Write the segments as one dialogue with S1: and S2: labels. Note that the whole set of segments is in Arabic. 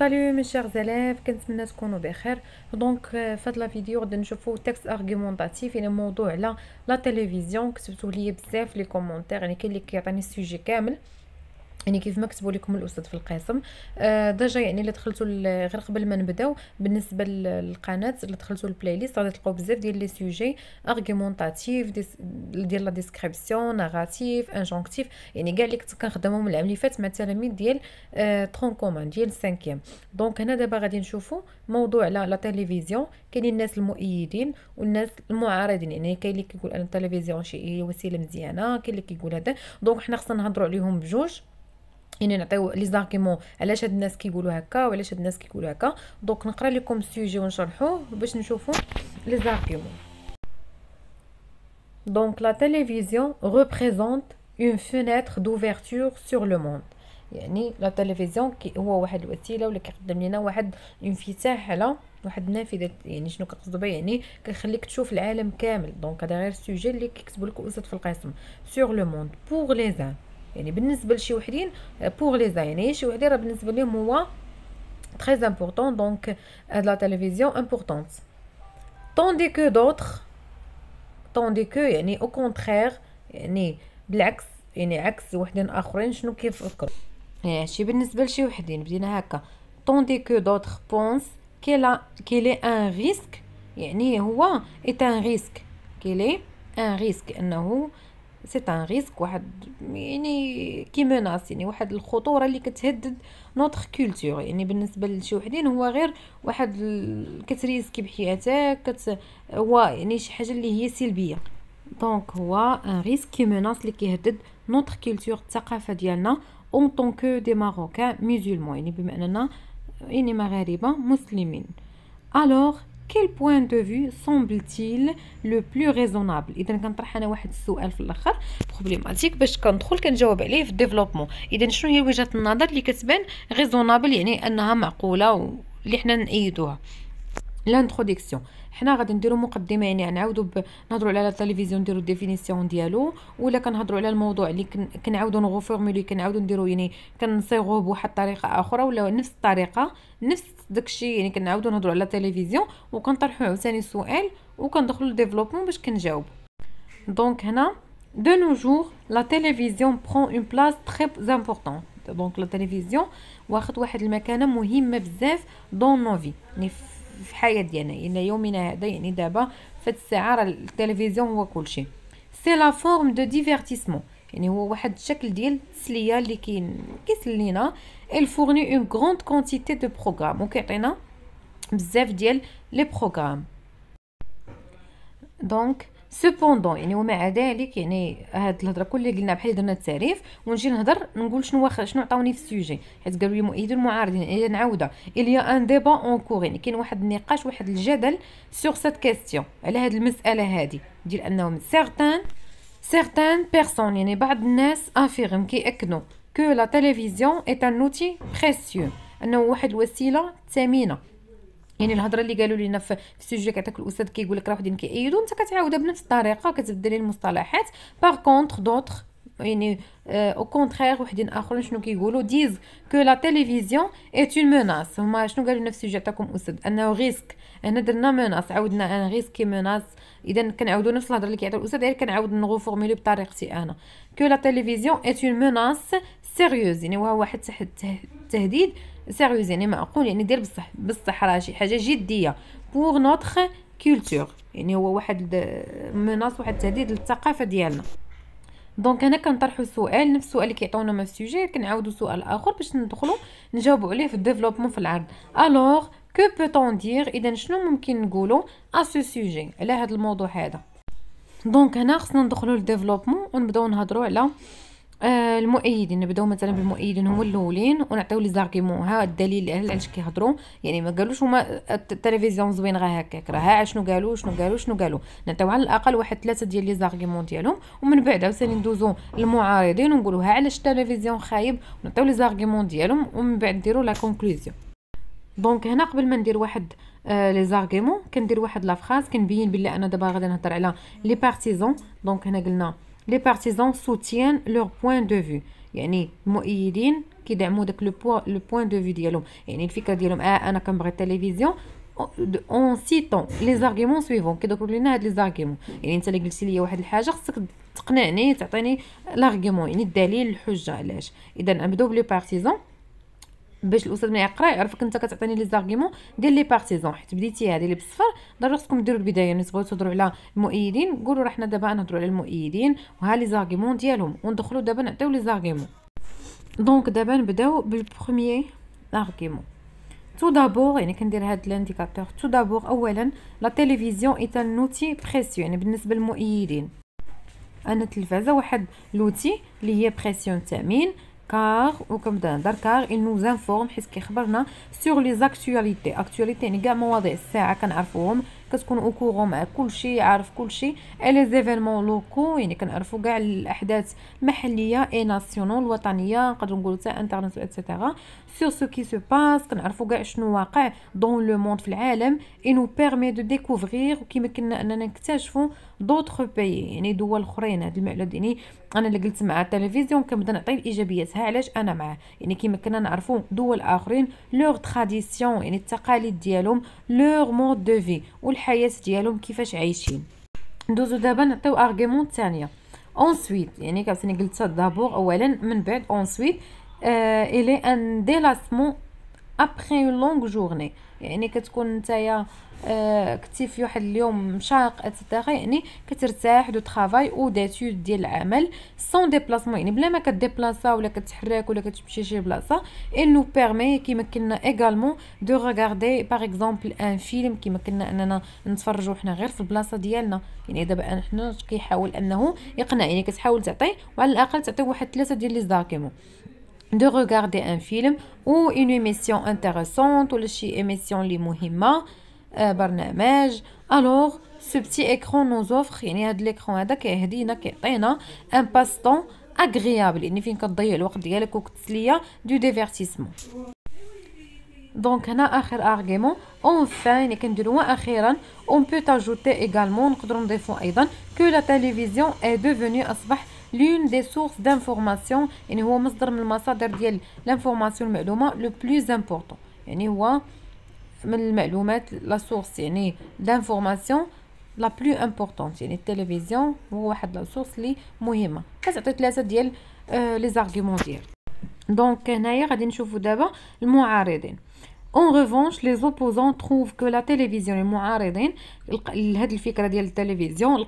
S1: Salut mes chers élèves, qu'est-ce que allez bien Donc, euh, faites la vidéo, d'un voir le texte argumentatif et le modèle là, la télévision, que ce soit les commentaires et les sujets sujet complet. يعني كيف ما كتبوا لكم الاستاذ في القسم آه ضجه يعني اللي دخلتوا غير قبل ما نبداو بالنسبه للقناه اللي دخلتوا البلاي ليست غادي تلقاو بزاف ديال لي سوجي ارغومونطاتيف ديال لا ديسكريبسيون ناراتيف انجونكتيف يعني كاع اللي كنت كنخدمهم العام اللي فات مع التلاميذ ديال آه ترون كومان ديال 5 دونك هنا دابا غادي نشوفوا موضوع على لا تيليفزيون كاينين الناس المؤيدين والناس المعارضين يعني كاين اللي كيقول ان التلفزيون شي وسيله مزيانه كاين اللي كيقول هذا دونك حنا خصنا نهضروا عليهم بجوج يعني نعطيو لي زارغيمون علاش هاد الناس كيقولوا هكا وعلاش هاد الناس كيقولوا هكا دونك نقرا لكم السوجي ونشرحوه باش نشوفوا لي زارغيمون دونك لا تيليفزيون ريبريزونت اون فينيتر دوفيرتور سور لو موند يعني لا تيليفزيون كي هو واحد الوسيله ولا كيقدم لنا واحد انفتاح على واحد النافذه يعني شنو كنقصدوا بها يعني كيخليك تشوف العالم كامل دونك هذا غير السوجي اللي كيكتبوا لك الاستاذ في القسم سور لو موند بوغ لي زان يعني بالنسبه لشي وحدين بوغ لي يعني شي وحدين راه بالنسبه ليهم هو تري امبورطون دونك هاد لا تيليفزيون امبورطونت طوندي كو دوتر طوندي كو يعني او كونترير يعني بالعكس يعني عكس وحدين اخرين شنو كيفكروا يعني شي بالنسبه لشي وحدين بدينا هكا طوندي كو دوتر بونس كي لا كي لي ان ريسك يعني هو اي ان ريسك كي لي ان ريسك انه سي ان ريسك واحد يعني كي مناس يعني واحد الخطوره اللي كتهدد نوتر كولتور يعني بالنسبه لشي وحدين هو غير واحد كتريسكي بحياتك كت هو يعني شي حاجه اللي هي سلبيه دونك هو ان ريسك كي مناس اللي كيهدد نوتر كولتور الثقافه ديالنا اون طونك دي ماروكان ميزولمون يعني بما اننا يعني مغاربه مسلمين الوغ كيل بوان دو في سومبلتيل لو بلو ريزونابل اذا كنطرح انا واحد السؤال في الاخر بروبليماتيك باش كندخل كنجاوب عليه في ديفلوبمون اذا شنو هي وجهه النظر اللي كتبان ريزونابل يعني انها معقوله اللي حنا نأيدوها لانتروديكسيون حنا غادي نديرو مقدمه يعني نعاودو نهضرو على التلفزيون نديرو ديفينيسيون ديالو ولا كنهضرو على الموضوع اللي كنعاودو نغوفورمولي كنعاودو نديرو يعني كنصيغوه بواحد الطريقه اخرى ولا نفس الطريقه نفس داكشي يعني كنعاودو نهضرو على التلفزيون وكنطرحو عاوتاني السؤال وكندخلوا للديفلوبمون باش كنجاوب دونك هنا دو نو jours لا تيليفزيون prend اون بلاص très importante دونك لا تيليفزيون واخد واحد المكانه مهمه بزاف دون نوفي يعني في الحياه ديالنا يعني يومنا هذا يعني دابا فهاد الساعه راه التلفزيون هو كلشي سي لا فورم دو ديفيرتيسمون يعني هو واحد الشكل ديال التسليه اللي كاين كيسلينا il fournit une grande quantité de programmes وكيعطينا بزاف ديال لي بروغرام دونك سوبوندون يعني ومع ذلك يعني هاد الهضره كل اللي قلنا بحال درنا التعريف ونجي نهضر نقول شنو واخا شنو عطاوني في السوجي حيت قالوا لي مؤيد المعارضين يعني نعاودها اليا ان ديبا اون كور يعني كاين واحد النقاش واحد الجدل سور سات كاستيون على هاد المساله هادي ديال انهم سيغتان سيغتان بيرسون يعني بعض الناس افيرم كيأكدوا que la télévision est un outil précieux انه واحد الوسيله ثمينه يعني الهضره اللي قالوا لينا في السوجي كتاك الاستاذ كيقول لك راه وحدين كيأيدوا انت كتعاودها بنفس الطريقه كتبدلي المصطلحات باغ كونتر دوطخ يعني او كونترير وحدين اخرين شنو كيقولوا ديز كو لا تيليفزيون ايت اون مناس هما شنو قالوا لنا في السوجي تاعكم استاذ انه ريسك هنا درنا مناس عاودنا ان ريسك مناس اذا كنعاودوا نفس الهضره اللي كيعطي الاستاذ غير كنعاود نغوفورميلي بطريقتي انا كو لا تيليفزيون ايت اون مناس سيريوز يعني وهو واحد تهديد سيريوز يعني ما اقول يعني دير بصح بصح راه شي حاجه جديه بور نوتخ كولتور يعني هو واحد مناص واحد التهديد للثقافه ديالنا دونك هنا كنطرحوا سؤال نفس السؤال اللي كيعطيونا من السوجي كنعاودوا سؤال اخر باش ندخلوا نجاوبوا عليه في الديفلوبمون في العرض الوغ كو بوتون دير اذا شنو ممكن نقولوا ا سو سوجي على هذا الموضوع هذا دونك هنا خصنا ندخلوا للديفلوبمون ونبداو نهضروا على آه، المؤيدين نبداو مثلا بالمؤيدين هما الاولين ونعطيو لي زارغيمون ها الدليل علاش كيهضروا يعني ما قالوش هما آه، التلفزيون زوين غير هكاك راه ها شنو قالوا شنو قالوا شنو قالوا نعطيو على الاقل واحد ثلاثه ديال لي زارغيمون ديالهم ومن بعد عاوتاني ندوزو للمعارضين ونقولوا ها علاش التلفزيون خايب ونعطيو لي زارغيمون ديالهم ومن بعد نديرو لا كونكلوزيون دونك هنا قبل ما ندير واحد آه لي زارغيمون كندير واحد لافراز كنبين بلي انا دابا غادي نهضر على لي بارتيزون دونك هنا قلنا لي بارتيزان سوتيان لور بوين دو فيو يعني مؤيدين كيدعموا داك لو بوين لو بوين دو فيو ديالهم يعني الفكره ديالهم اه انا كنبغي التلفزيون اون سيتون لي زارغيمون سويفون كيذكروا لينا هاد لي زارغيمون يعني انت اللي قلتي ليا واحد الحاجه خصك تقنعني تعطيني لارغيمون يعني الدليل الحجه علاش اذا نبداو بلي بارتيزون باش الاستاذ ملي يقرا يعرفك انت كتعطيني لي زارغيمون ديال لي بارتيزون حيت بديتي هذه اللي بالصفر ضروري خصكم ديروا البدايه ملي تبغيو تهضروا على المؤيدين قولوا راه حنا دابا نهضروا على المؤيدين وها لي زارغيمون ديالهم وندخلوا دابا نعطيو لي زارغيمون دونك دابا نبداو بالبروميير زارغيمون تو دابور يعني كندير هاد لانديكاتور تو دابور اولا لا تيليفزيون est un نوتي précieux يعني بالنسبه للمؤيدين انا التلفازه واحد لوتي اللي هي بريسيون التامين car ou comme dans car il nous informe حيت كيخبرنا sur les actualités actualités يعني كاع مواضيع الساعه كنعرفوهم كتكون او كوغون مع كلشي عارف كلشي على زيفينمون لوكو يعني كنعرفوا كاع الاحداث المحليه اي ناسيونال وطنيه نقدر نقولوا حتى انترنت اتسيتيرا سور سو كي سو باس كنعرفوا كاع شنو واقع دون لو موند في العالم اي نو بيرمي دو ديكوفرير وكيمكننا اننا نكتشفوا دوطخ باي يعني دول اخرين هاد المعلومات يعني انا اللي قلت مع التلفزيون كنبدا نعطي ها علاش انا معاه يعني كيمكننا نعرفوا دول اخرين لور تراديسيون يعني التقاليد ديالهم لور مود دو في الحياه ديالهم كيفاش عايشين ندوزو دابا نعطيو ارغيومون الثانيه اونسويت يعني كعاوتاني قلت دابور اولا من بعد اونسويت آه الي ان ديلاسمون ابخي اون لونغ جورني يعني كتكون نتايا آه، كنتي في واحد اليوم مشاق اتسيتيرا يعني كترتاح دو ترافاي او ديتود ديال العمل سون ديبلاسمون يعني بلا ما كديبلاسا ولا كتحرك ولا كتمشي شي بلاصه اي نو بيرمي كيمكننا ايغالمون دو ريغاردي باغ اكزومبل ان فيلم كيمكننا اننا نتفرجوا حنا غير في البلاصه ديالنا يعني دابا حنا كيحاول انه يقنع يعني كتحاول تعطيه وعلى الاقل تعطي واحد ثلاثه ديال لي زاكيمون de regarder un film ou une émission intéressante ou les émissions les mouhima par euh, alors ce petit écran nous offre une aide l'écran d'accueil d'inak et un passe-temps agréable et n'est finie qu'en d'ailleurs lors d'une du divertissement donc n'a pas argument enfin n'est qu'un déloi à on peut ajouter également que dans des fois que la télévision est devenue à l'une des sources d'information et nous avons mis le de l'information le plus important. Et la source d'information la plus importante. Et la télévision est la source les plus importante. C'est ce que les arguments disent. Donc, nous avons d'abord le mot en revanche, les opposants trouvent que la télévision, les Mouaridines, l'hadl fikra de la télévision,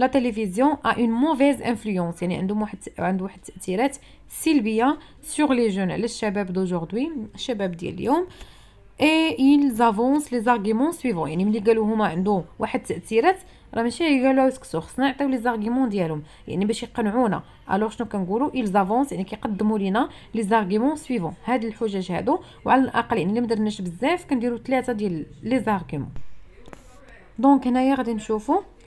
S1: لا تيليفزيون ا اون موفيز انفلونس يعني عندهم واحد عنده واحد التاثيرات سلبيه سور لي جون على الشباب دوجوردي الشباب ديال اليوم اي ils زافونس لي زارغيمون سويفون يعني ملي قالوا هما عندهم واحد التاثيرات راه ماشي قالوا اسكسو خصنا نعطيو لي زارغيمون ديالهم يعني باش يقنعونا الوغ شنو كنقولوا ils زافونس يعني كيقدموا لينا لي زارغيمون سويفون هاد الحجج هادو وعلى الاقل يعني اللي درناش بزاف كنديروا ثلاثه ديال لي زارغيمون دونك هنايا غادي نشوفوا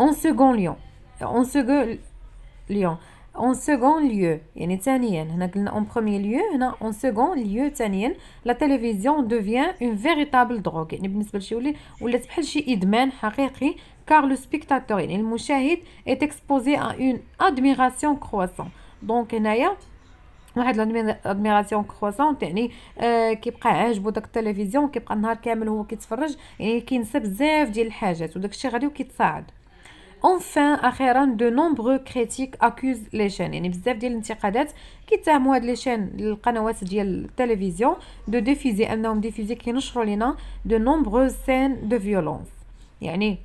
S1: en second lieu en second lieu en second lieu يعني ثانيا هنا قلنا en premier lieu هنا en second lieu ثانيا la télévision devient une véritable drogue يعني بالنسبه لشي ولات بحال شي ادمان حقيقي car le spectateur يعني المشاهد est exposé à une admiration croissante donc هنايا واحد لادميراسيون كروسون يعني كيبقى عاجبو داك التلفزيون كيبقى النهار كامل هو كيتفرج يعني كينسى بزاف ديال الحاجات وداك الشيء غادي وكيتصاعد اونفان اخيرا دو نومبرو كريتيك اكوز لي شين يعني بزاف ديال الانتقادات كيتهموا هاد لي شين القنوات ديال التلفزيون دو ديفيزي انهم ديفيزي كينشروا لينا دو نومبروز سين دو فيولونس يعني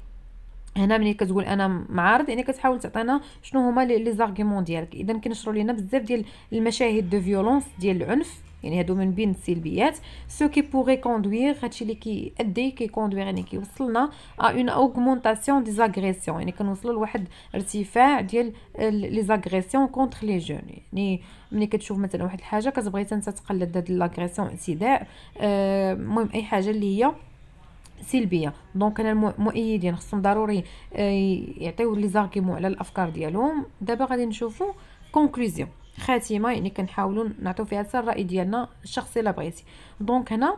S1: هنا ملي كتقول انا معارض يعني كتحاول تعطينا شنو هما لي زارغيومون ديالك اذا كنشروا لينا بزاف ديال المشاهد دو فيولونس ديال العنف يعني هادو من بين السلبيات سو كي بوغي كوندوير هادشي اللي كيأدي كيكوندوير يعني كيوصلنا ا اون اوغمونطاسيون دي زاغريسيون يعني كنوصلوا لواحد ارتفاع ديال لي زاغريسيون كونتر لي جون يعني ملي كتشوف مثلا واحد الحاجه كتبغي انت تقلد هاد لاغريسيون اعتداء آه، المهم اي حاجه اللي هي سلبيه دونك انا المؤيدين خصهم ضروري آه، يعطيو لي زارغيمون على الافكار ديالهم دابا غادي نشوفو كونكلوزيون خاتمه يعني كنحاولوا نعطيو فيها حتى الراي ديالنا الشخصي الا بغيتي دونك هنا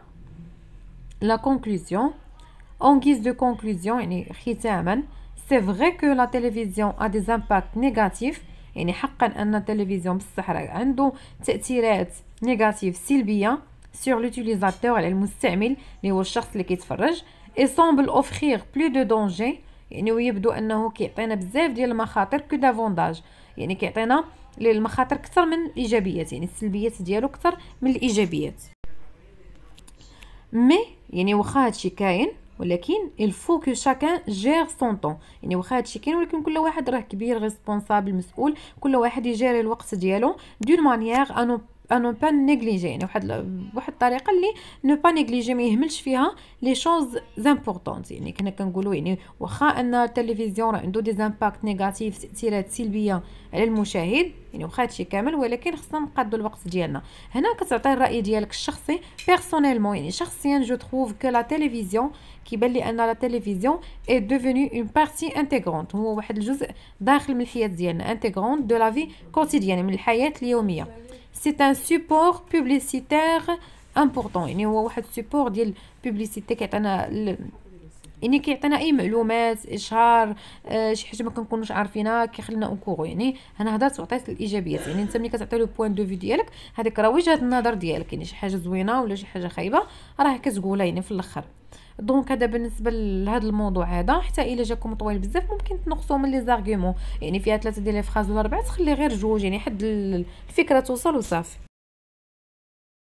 S1: لا كونكلوزيون اون غيز دو كونكلوزيون يعني ختاما سي فري كو لا تيليفزيون ا دي امباكت نيجاتيف يعني حقا ان التلفزيون بصح راه عنده تاثيرات نيجاتيف سلبيه سور لوتيليزاتور على المستعمل اللي هو الشخص اللي كيتفرج اي سومبل اوفخير بلو دو دونجي يعني ويبدو انه كيعطينا بزاف ديال المخاطر كو دافونداج يعني كيعطينا للمخاطر اكثر من الايجابيات يعني السلبيات ديالو اكثر من الايجابيات مي يعني واخا هادشي كاين ولكن الفو كو شاكان جير سون طون يعني واخا هادشي كاين ولكن كل واحد راه كبير ريسبونسابل مسؤول كل واحد يجيري الوقت ديالو دون مانيير انو انو با نيغليجي يعني واحد واحد الطريقه اللي نو با نيغليجي ما يهملش فيها لي شوز امبورطونت يعني كنا كنقولوا يعني واخا ان التلفزيون راه عنده دي زامباكت نيجاتيف تاثيرات سلبيه على المشاهد يعني واخا هادشي كامل ولكن خصنا نقادو الوقت ديالنا هنا كتعطي الراي ديالك الشخصي بيرسونيلمون يعني شخصيا جو تروف كو لا تيليفزيون كيبان لي ان لا تيليفزيون اي ديفوني اون بارتي انتغرونت هو واحد الجزء داخل من الحياه ديالنا انتغرونت دو لا في كوتيديان من الحياه اليوميه c'est un support publicitaire امبورطون يعني هو واحد السيبور ديال بوبليسيتي كيعطينا ال... يعني كيعطينا اي معلومات اشهار آه شي حاجه ما كنكونوش عارفينها كيخلينا اونكورو يعني انا هضرت وعطيت الايجابيات يعني انت ملي كتعطي لو بوين دو في ديالك هذيك راه وجهه النظر ديالك يعني شي حاجه زوينه ولا شي حاجه خايبه راه كتقولها يعني في الاخر دونك هذا بالنسبه لهذا الموضوع هذا حتى الا جاكم طويل بزاف ممكن تنقصوا من لي زارغومون يعني فيها ثلاثه ديال لي فراز ولا اربعه تخلي غير جوج يعني حد الفكره توصل وصافي